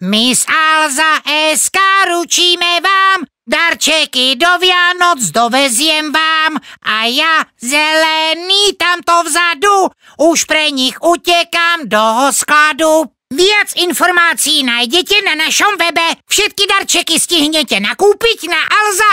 My z Alza SK ručíme vám, darčeky do Vianoc doveziem vám a já zelený tamto vzadu, už pre nich utěkám do skladu. Víc informací najdete na našem webe, všetky darčeky stihněte nakoupit na alza